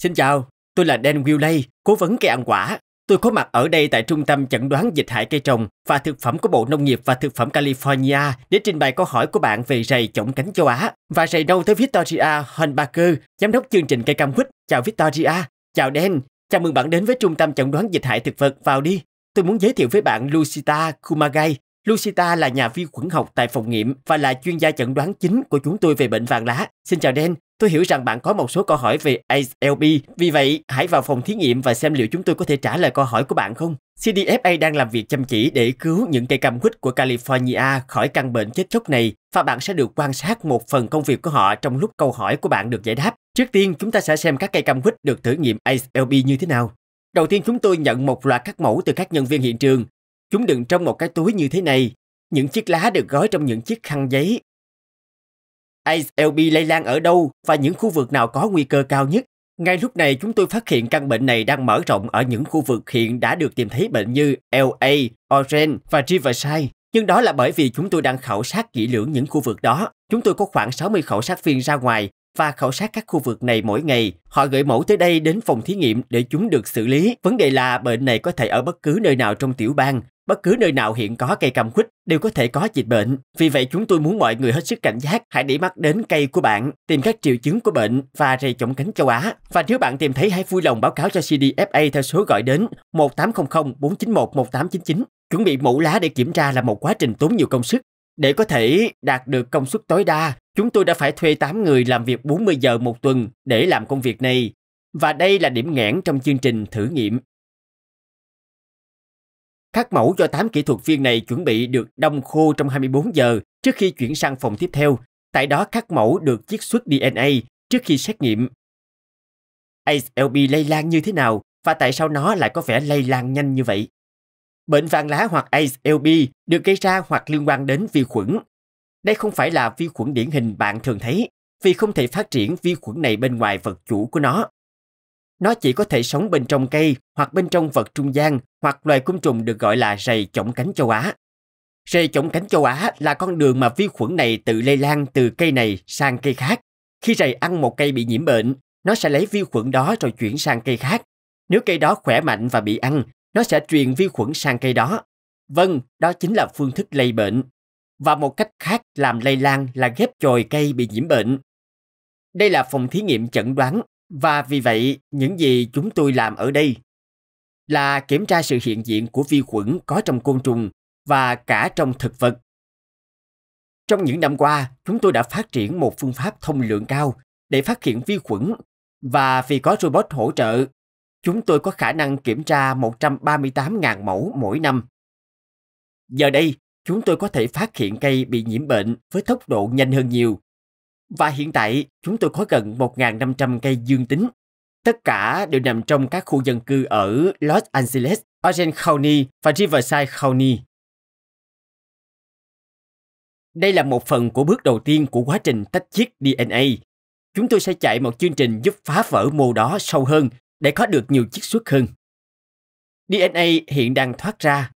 Xin chào, tôi là Dan Willey, cố vấn cây ăn quả. Tôi có mặt ở đây tại Trung tâm Chẩn đoán Dịch hại cây trồng và Thực phẩm của Bộ Nông nghiệp và Thực phẩm California để trình bày câu hỏi của bạn về rầy chổng cánh châu Á và rầy nâu tới Victoria Hornbacker, giám đốc chương trình cây cam quýt. Chào Victoria, chào Dan, chào mừng bạn đến với Trung tâm Chẩn đoán Dịch hại Thực vật. Vào đi, tôi muốn giới thiệu với bạn Lucita Kumagai. Lucita là nhà vi khuẩn học tại phòng nghiệm và là chuyên gia chẩn đoán chính của chúng tôi về bệnh vàng lá. Xin chào Dan, Tôi hiểu rằng bạn có một số câu hỏi về ASLB vì vậy hãy vào phòng thí nghiệm và xem liệu chúng tôi có thể trả lời câu hỏi của bạn không. CDFA đang làm việc chăm chỉ để cứu những cây cam quýt của California khỏi căn bệnh chết chóc này và bạn sẽ được quan sát một phần công việc của họ trong lúc câu hỏi của bạn được giải đáp. Trước tiên, chúng ta sẽ xem các cây cam quýt được thử nghiệm ASLB như thế nào. Đầu tiên chúng tôi nhận một loạt các mẫu từ các nhân viên hiện trường. Chúng đựng trong một cái túi như thế này. Những chiếc lá được gói trong những chiếc khăn giấy ASLB lây lan ở đâu và những khu vực nào có nguy cơ cao nhất. Ngay lúc này chúng tôi phát hiện căn bệnh này đang mở rộng ở những khu vực hiện đã được tìm thấy bệnh như LA, Orange và Riverside. Nhưng đó là bởi vì chúng tôi đang khảo sát kỹ lưỡng những khu vực đó. Chúng tôi có khoảng 60 khảo sát viên ra ngoài và khảo sát các khu vực này mỗi ngày. Họ gửi mẫu tới đây đến phòng thí nghiệm để chúng được xử lý. Vấn đề là bệnh này có thể ở bất cứ nơi nào trong tiểu bang Bất cứ nơi nào hiện có cây cam quýt đều có thể có dịch bệnh. Vì vậy chúng tôi muốn mọi người hết sức cảnh giác, hãy để mắt đến cây của bạn, tìm các triệu chứng của bệnh và rầy chổng cánh châu Á. Và nếu bạn tìm thấy hãy vui lòng báo cáo cho CDFA theo số gọi đến 1800 491 1899. Chuẩn bị mẫu lá để kiểm tra là một quá trình tốn nhiều công sức. Để có thể đạt được công suất tối đa, chúng tôi đã phải thuê 8 người làm việc 40 giờ một tuần để làm công việc này. Và đây là điểm nghẽn trong chương trình thử nghiệm. Các mẫu cho 8 kỹ thuật viên này chuẩn bị được đông khô trong 24 giờ trước khi chuyển sang phòng tiếp theo. Tại đó các mẫu được chiết xuất DNA trước khi xét nghiệm. ASLB lây lan như thế nào và tại sao nó lại có vẻ lây lan nhanh như vậy? Bệnh vàng lá hoặc ASLB được gây ra hoặc liên quan đến vi khuẩn. Đây không phải là vi khuẩn điển hình bạn thường thấy, vì không thể phát triển vi khuẩn này bên ngoài vật chủ của nó. Nó chỉ có thể sống bên trong cây hoặc bên trong vật trung gian hoặc loài côn trùng được gọi là rầy chổng cánh châu Á. Rầy chổng cánh châu Á là con đường mà vi khuẩn này tự lây lan từ cây này sang cây khác. Khi rầy ăn một cây bị nhiễm bệnh, nó sẽ lấy vi khuẩn đó rồi chuyển sang cây khác. Nếu cây đó khỏe mạnh và bị ăn, nó sẽ truyền vi khuẩn sang cây đó. Vâng, đó chính là phương thức lây bệnh. Và một cách khác làm lây lan là ghép chồi cây bị nhiễm bệnh. Đây là phòng thí nghiệm chẩn đoán và vì vậy, những gì chúng tôi làm ở đây là kiểm tra sự hiện diện của vi khuẩn có trong côn trùng và cả trong thực vật. Trong những năm qua, chúng tôi đã phát triển một phương pháp thông lượng cao để phát hiện vi khuẩn và vì có robot hỗ trợ, chúng tôi có khả năng kiểm tra 138.000 mẫu mỗi năm. Giờ đây, chúng tôi có thể phát hiện cây bị nhiễm bệnh với tốc độ nhanh hơn nhiều. Và hiện tại, chúng tôi có gần 1.500 cây dương tính Tất cả đều nằm trong các khu dân cư ở Los Angeles, Orange County và Riverside County. Đây là một phần của bước đầu tiên của quá trình tách chiết DNA. Chúng tôi sẽ chạy một chương trình giúp phá vỡ mô đó sâu hơn để có được nhiều chiết xuất hơn. DNA hiện đang thoát ra.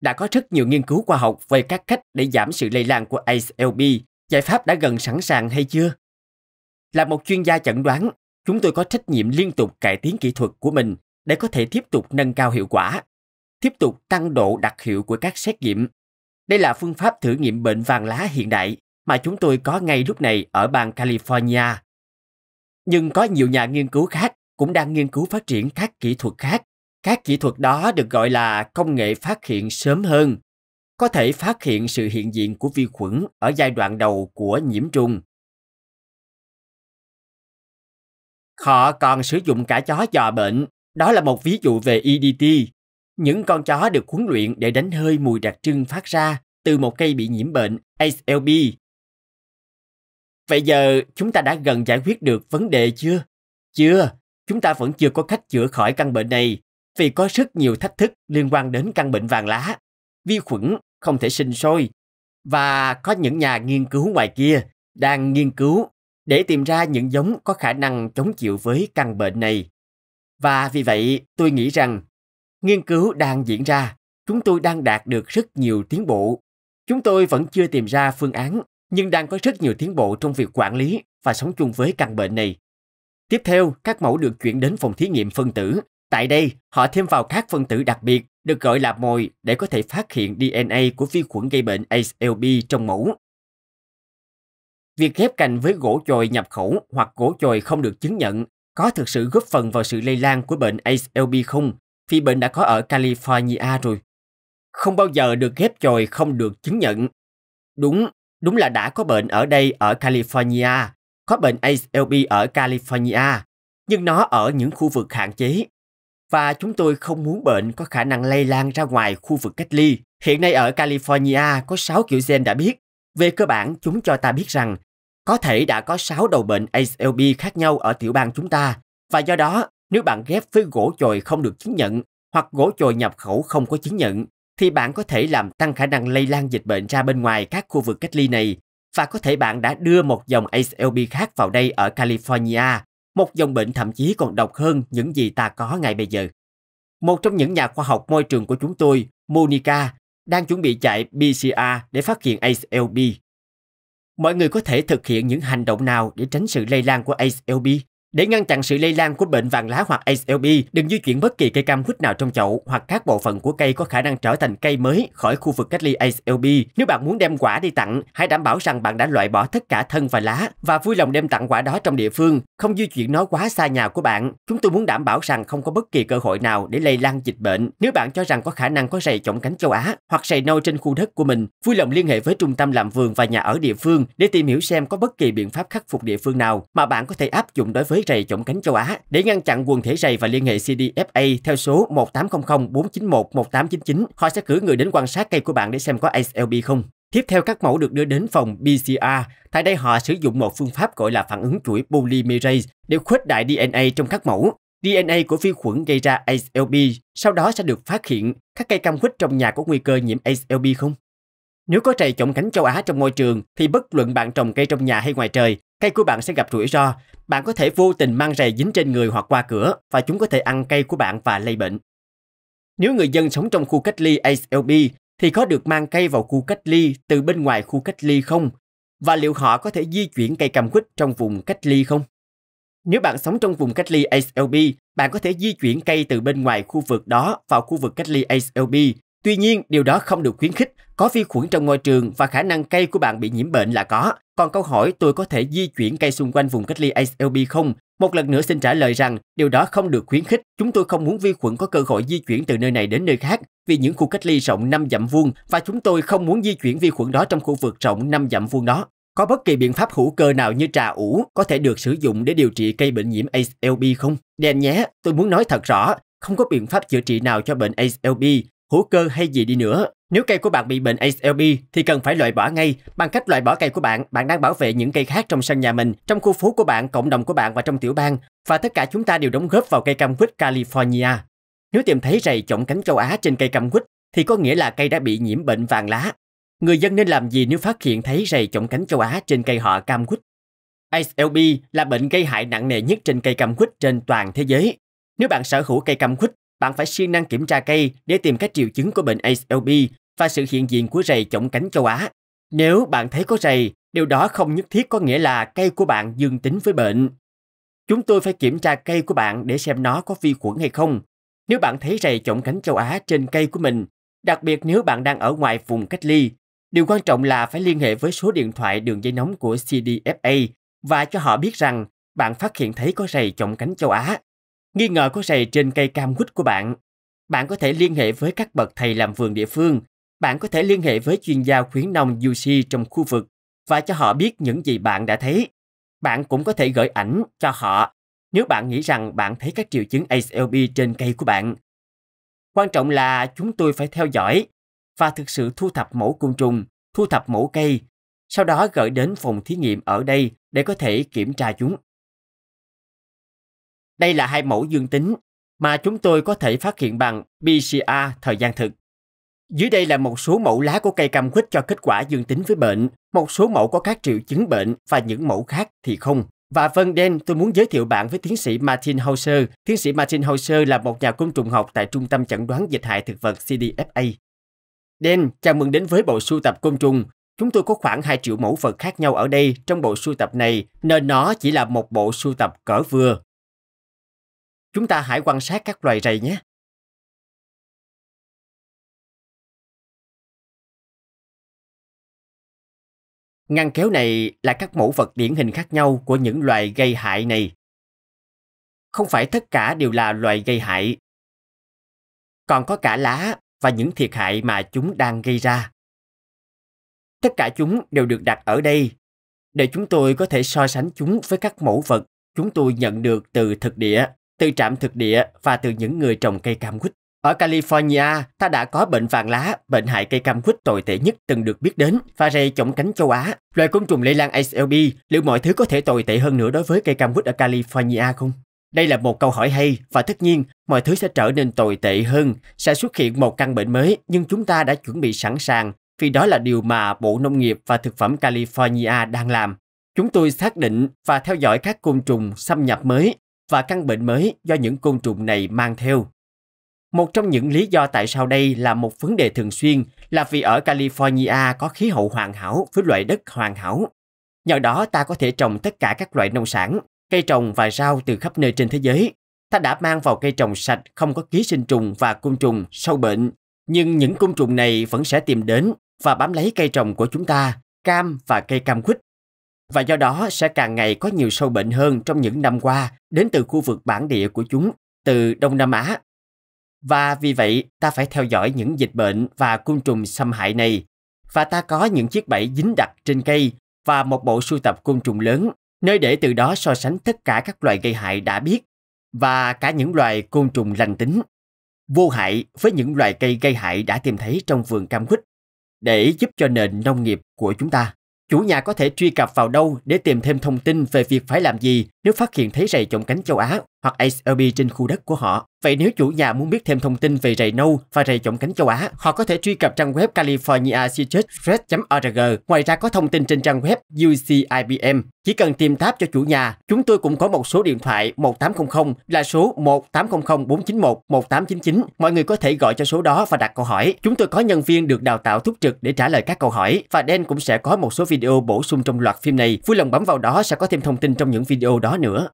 Đã có rất nhiều nghiên cứu khoa học về các cách để giảm sự lây lan của ace Giải pháp đã gần sẵn sàng hay chưa? Là một chuyên gia chẩn đoán, chúng tôi có trách nhiệm liên tục cải tiến kỹ thuật của mình để có thể tiếp tục nâng cao hiệu quả, tiếp tục tăng độ đặc hiệu của các xét nghiệm. Đây là phương pháp thử nghiệm bệnh vàng lá hiện đại mà chúng tôi có ngay lúc này ở bang California. Nhưng có nhiều nhà nghiên cứu khác cũng đang nghiên cứu phát triển các kỹ thuật khác. Các kỹ thuật đó được gọi là công nghệ phát hiện sớm hơn, có thể phát hiện sự hiện diện của vi khuẩn ở giai đoạn đầu của nhiễm trùng Họ còn sử dụng cả chó dò bệnh. Đó là một ví dụ về EDT. Những con chó được huấn luyện để đánh hơi mùi đặc trưng phát ra từ một cây bị nhiễm bệnh HLB. Vậy giờ chúng ta đã gần giải quyết được vấn đề chưa? Chưa, chúng ta vẫn chưa có cách chữa khỏi căn bệnh này vì có rất nhiều thách thức liên quan đến căn bệnh vàng lá. Vi khuẩn không thể sinh sôi và có những nhà nghiên cứu ngoài kia đang nghiên cứu để tìm ra những giống có khả năng chống chịu với căn bệnh này. Và vì vậy, tôi nghĩ rằng nghiên cứu đang diễn ra, chúng tôi đang đạt được rất nhiều tiến bộ. Chúng tôi vẫn chưa tìm ra phương án, nhưng đang có rất nhiều tiến bộ trong việc quản lý và sống chung với căn bệnh này. Tiếp theo, các mẫu được chuyển đến phòng thí nghiệm phân tử. Tại đây, họ thêm vào các phân tử đặc biệt được gọi là mồi để có thể phát hiện DNA của vi khuẩn gây bệnh HLB trong mẫu Việc ghép cành với gỗ chồi nhập khẩu hoặc gỗ chồi không được chứng nhận có thực sự góp phần vào sự lây lan của bệnh ACLB không? Vì bệnh đã có ở California rồi. Không bao giờ được ghép chồi không được chứng nhận. Đúng, đúng là đã có bệnh ở đây ở California, có bệnh ACLB ở California, nhưng nó ở những khu vực hạn chế. Và chúng tôi không muốn bệnh có khả năng lây lan ra ngoài khu vực cách ly. Hiện nay ở California có 6 kiểu gen đã biết. Về cơ bản, chúng cho ta biết rằng có thể đã có 6 đầu bệnh ALB khác nhau ở tiểu bang chúng ta, và do đó, nếu bạn ghép với gỗ chồi không được chứng nhận hoặc gỗ chồi nhập khẩu không có chứng nhận, thì bạn có thể làm tăng khả năng lây lan dịch bệnh ra bên ngoài các khu vực cách ly này và có thể bạn đã đưa một dòng ALB khác vào đây ở California, một dòng bệnh thậm chí còn độc hơn những gì ta có ngày bây giờ. Một trong những nhà khoa học môi trường của chúng tôi, Monica, đang chuẩn bị chạy PCR để phát hiện ALB mọi người có thể thực hiện những hành động nào để tránh sự lây lan của ALB để ngăn chặn sự lây lan của bệnh vàng lá hoặc HLB, đừng di chuyển bất kỳ cây cam quýt nào trong chậu hoặc các bộ phận của cây có khả năng trở thành cây mới khỏi khu vực cách ly HLB. Nếu bạn muốn đem quả đi tặng, hãy đảm bảo rằng bạn đã loại bỏ tất cả thân và lá và vui lòng đem tặng quả đó trong địa phương, không di chuyển nó quá xa nhà của bạn. Chúng tôi muốn đảm bảo rằng không có bất kỳ cơ hội nào để lây lan dịch bệnh. Nếu bạn cho rằng có khả năng có rầy chổng cánh châu Á hoặc rầy nâu trên khu đất của mình, vui lòng liên hệ với trung tâm làm vườn và nhà ở địa phương để tìm hiểu xem có bất kỳ biện pháp khắc phục địa phương nào mà bạn có thể áp dụng đối với rầy chọn cánh châu Á để ngăn chặn quần thể rầy và liên hệ CDFA theo số 1800-491-1899. Họ sẽ cử người đến quan sát cây của bạn để xem có ASLB không. Tiếp theo các mẫu được đưa đến phòng PCR. Tại đây họ sử dụng một phương pháp gọi là phản ứng chuỗi polymerase để khuếch đại DNA trong các mẫu. DNA của vi khuẩn gây ra ASLB sau đó sẽ được phát hiện. Các cây cam quýt trong nhà có nguy cơ nhiễm ASLB không? Nếu có trầy chọn cánh châu Á trong môi trường thì bất luận bạn trồng cây trong nhà hay ngoài trời, Cây của bạn sẽ gặp rủi ro, bạn có thể vô tình mang rầy dính trên người hoặc qua cửa và chúng có thể ăn cây của bạn và lây bệnh. Nếu người dân sống trong khu cách ly ASLB, thì có được mang cây vào khu cách ly từ bên ngoài khu cách ly không? Và liệu họ có thể di chuyển cây cam quýt trong vùng cách ly không? Nếu bạn sống trong vùng cách ly ASLB, bạn có thể di chuyển cây từ bên ngoài khu vực đó vào khu vực cách ly ASLB. Tuy nhiên, điều đó không được khuyến khích, có vi khuẩn trong môi trường và khả năng cây của bạn bị nhiễm bệnh là có, còn câu hỏi tôi có thể di chuyển cây xung quanh vùng cách ly HLB không? Một lần nữa xin trả lời rằng điều đó không được khuyến khích. Chúng tôi không muốn vi khuẩn có cơ hội di chuyển từ nơi này đến nơi khác vì những khu cách ly rộng 5 dặm vuông và chúng tôi không muốn di chuyển vi khuẩn đó trong khu vực rộng 5 dặm vuông đó. Có bất kỳ biện pháp hữu cơ nào như trà ủ có thể được sử dụng để điều trị cây bệnh nhiễm HLB không? Đen nhé, tôi muốn nói thật rõ, không có biện pháp chữa trị nào cho bệnh HLB, hữu cơ hay gì đi nữa. Nếu cây của bạn bị bệnh HLB thì cần phải loại bỏ ngay. Bằng cách loại bỏ cây của bạn, bạn đang bảo vệ những cây khác trong sân nhà mình, trong khu phố của bạn, cộng đồng của bạn và trong tiểu bang. Và tất cả chúng ta đều đóng góp vào cây cam quýt California. Nếu tìm thấy rầy chổng cánh châu Á trên cây cam quýt thì có nghĩa là cây đã bị nhiễm bệnh vàng lá. Người dân nên làm gì nếu phát hiện thấy rầy chổng cánh châu Á trên cây họ cam quýt? HLB là bệnh gây hại nặng nề nhất trên cây cam quýt trên toàn thế giới. Nếu bạn sở hữu cây cam quýt bạn phải siêng năng kiểm tra cây để tìm các triệu chứng của bệnh HLB và sự hiện diện của rầy chổng cánh châu Á. Nếu bạn thấy có rầy, điều đó không nhất thiết có nghĩa là cây của bạn dương tính với bệnh. Chúng tôi phải kiểm tra cây của bạn để xem nó có vi khuẩn hay không. Nếu bạn thấy rầy chổng cánh châu Á trên cây của mình, đặc biệt nếu bạn đang ở ngoài vùng cách ly, điều quan trọng là phải liên hệ với số điện thoại đường dây nóng của CDFA và cho họ biết rằng bạn phát hiện thấy có rầy chổng cánh châu Á Nghi ngờ có rầy trên cây cam quýt của bạn, bạn có thể liên hệ với các bậc thầy làm vườn địa phương, bạn có thể liên hệ với chuyên gia khuyến nông UC trong khu vực và cho họ biết những gì bạn đã thấy. Bạn cũng có thể gửi ảnh cho họ nếu bạn nghĩ rằng bạn thấy các triệu chứng ACLB trên cây của bạn. Quan trọng là chúng tôi phải theo dõi và thực sự thu thập mẫu côn trùng, thu thập mẫu cây, sau đó gửi đến phòng thí nghiệm ở đây để có thể kiểm tra chúng. Đây là hai mẫu dương tính mà chúng tôi có thể phát hiện bằng PCR thời gian thực. Dưới đây là một số mẫu lá của cây cam quýt cho kết quả dương tính với bệnh, một số mẫu có các triệu chứng bệnh và những mẫu khác thì không. Và Vân Đen, tôi muốn giới thiệu bạn với tiến sĩ Martin Hauser. Tiến sĩ Martin Hauser là một nhà côn trùng học tại Trung tâm Chẩn đoán Dịch hại Thực vật CDFA. Đen, chào mừng đến với bộ sưu tập côn trùng. Chúng tôi có khoảng 2 triệu mẫu vật khác nhau ở đây trong bộ sưu tập này, nên nó chỉ là một bộ sưu tập cỡ vừa chúng ta hãy quan sát các loài rầy nhé. Ngăn kéo này là các mẫu vật điển hình khác nhau của những loài gây hại này. Không phải tất cả đều là loài gây hại. Còn có cả lá và những thiệt hại mà chúng đang gây ra. Tất cả chúng đều được đặt ở đây để chúng tôi có thể so sánh chúng với các mẫu vật chúng tôi nhận được từ thực địa từ trạm thực địa và từ những người trồng cây cam quýt. Ở California, ta đã có bệnh vàng lá, bệnh hại cây cam quýt tồi tệ nhất từng được biết đến, và rầy chổng cánh châu Á. Loài côn trùng lây lan ASLB, liệu mọi thứ có thể tồi tệ hơn nữa đối với cây cam quýt ở California không? Đây là một câu hỏi hay và tất nhiên mọi thứ sẽ trở nên tồi tệ hơn, sẽ xuất hiện một căn bệnh mới nhưng chúng ta đã chuẩn bị sẵn sàng vì đó là điều mà Bộ Nông nghiệp và Thực phẩm California đang làm. Chúng tôi xác định và theo dõi các côn trùng xâm nhập mới và căn bệnh mới do những côn trùng này mang theo. Một trong những lý do tại sao đây là một vấn đề thường xuyên là vì ở California có khí hậu hoàn hảo với loại đất hoàn hảo. Nhờ đó ta có thể trồng tất cả các loại nông sản, cây trồng và rau từ khắp nơi trên thế giới. Ta đã mang vào cây trồng sạch không có ký sinh trùng và côn trùng, sâu bệnh. Nhưng những côn trùng này vẫn sẽ tìm đến và bám lấy cây trồng của chúng ta, cam và cây cam quýt và do đó sẽ càng ngày có nhiều sâu bệnh hơn trong những năm qua đến từ khu vực bản địa của chúng từ Đông Nam Á. Và vì vậy, ta phải theo dõi những dịch bệnh và côn trùng xâm hại này. Và ta có những chiếc bẫy dính đặt trên cây và một bộ sưu tập côn trùng lớn, nơi để từ đó so sánh tất cả các loài gây hại đã biết và cả những loài côn trùng lành tính, vô hại với những loài cây gây hại đã tìm thấy trong vườn cam quýt để giúp cho nền nông nghiệp của chúng ta chủ nhà có thể truy cập vào đâu để tìm thêm thông tin về việc phải làm gì nếu phát hiện thấy rầy chồng cánh châu Á hoặc ACRB trên khu đất của họ. Vậy nếu chủ nhà muốn biết thêm thông tin về rầy nâu và rầy chồng cánh châu Á, họ có thể truy cập trang web californiacitrusred.org. Ngoài ra có thông tin trên trang web UCIBM. Chỉ cần tìm tab cho chủ nhà, chúng tôi cũng có một số điện thoại 1800 là số 1800 491 1899. Mọi người có thể gọi cho số đó và đặt câu hỏi. Chúng tôi có nhân viên được đào tạo túc trực để trả lời các câu hỏi và Dan cũng sẽ có một số video bổ sung trong loạt phim này. Vui lòng bấm vào đó sẽ có thêm thông tin trong những video đó nữa